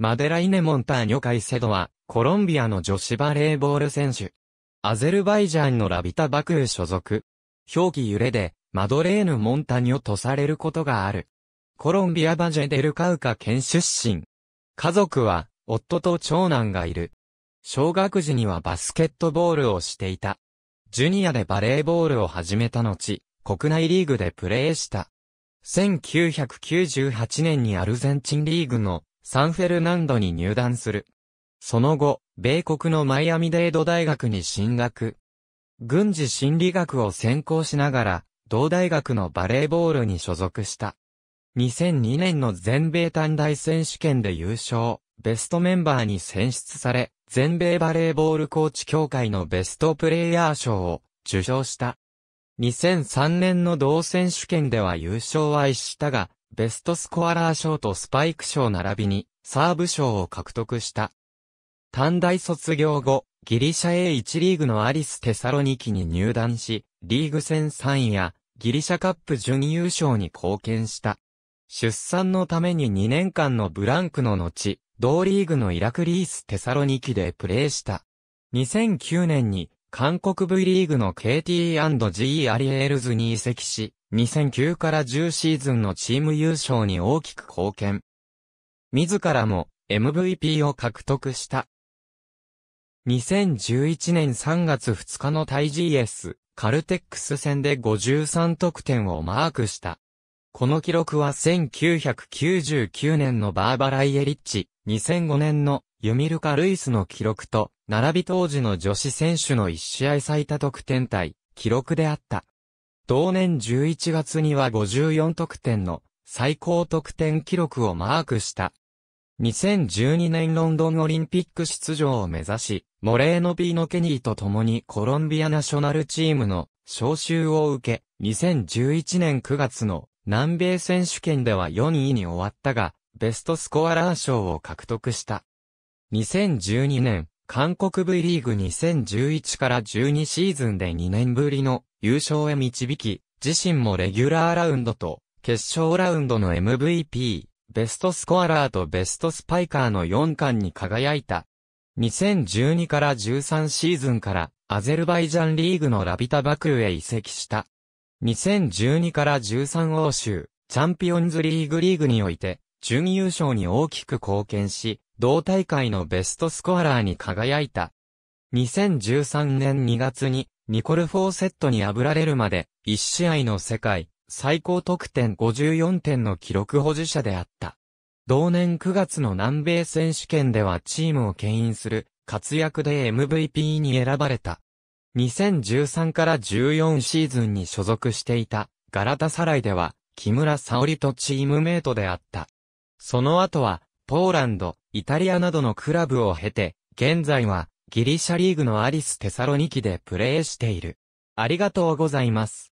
マデライネ・モンターニョ・カイセドは、コロンビアの女子バレーボール選手。アゼルバイジャンのラビタ・バクー所属。表記揺れで、マドレーヌ・モンタニョとされることがある。コロンビア・バジェ・デル・カウカ県出身。家族は、夫と長男がいる。小学時にはバスケットボールをしていた。ジュニアでバレーボールを始めた後、国内リーグでプレーした。1998年にアルゼンチンリーグのサンフェルナンドに入団する。その後、米国のマイアミデード大学に進学。軍事心理学を専攻しながら、同大学のバレーボールに所属した。2002年の全米短大選手権で優勝、ベストメンバーに選出され、全米バレーボールコーチ協会のベストプレイヤー賞を受賞した。2003年の同選手権では優勝は逸したが、ベストスコアラー賞とスパイク賞並びに、サーブ賞を獲得した。短大卒業後、ギリシャ A1 リーグのアリス・テサロニキに入団し、リーグ戦3位やギリシャカップ準優勝に貢献した。出産のために2年間のブランクの後、同リーグのイラクリース・テサロニキでプレーした。2009年に韓国 V リーグの KT&G アリエールズに移籍し、2009から10シーズンのチーム優勝に大きく貢献。自らも MVP を獲得した。2011年3月2日のタイ GS カルテックス戦で53得点をマークした。この記録は1999年のバーバラ・イエリッチ、2005年のユミルカ・ルイスの記録と、並び当時の女子選手の1試合最多得点対記録であった。同年11月には54得点の最高得点記録をマークした。2012年ロンドンオリンピック出場を目指し、モレーノ・ピーノ・ケニーと共にコロンビアナショナルチームの招集を受け、2011年9月の南米選手権では4位に終わったが、ベストスコアラー賞を獲得した。2012年、韓国 V リーグ2011から12シーズンで2年ぶりの優勝へ導き、自身もレギュラーラウンドと決勝ラウンドの MVP、ベストスコアラーとベストスパイカーの4冠に輝いた。2012から13シーズンからアゼルバイジャンリーグのラビタバクーへ移籍した。2012から13欧州チャンピオンズリーグリーグにおいて準優勝に大きく貢献し、同大会のベストスコアラーに輝いた。2013年2月に、ニコル・フォーセットに破られるまで、1試合の世界、最高得点54点の記録保持者であった。同年9月の南米選手権ではチームを牽引する活躍で MVP に選ばれた。2013から14シーズンに所属していたガラタサライでは木村沙織とチームメイトであった。その後はポーランド、イタリアなどのクラブを経て、現在はギリシャリーグのアリス・テサロニキでプレーしている。ありがとうございます。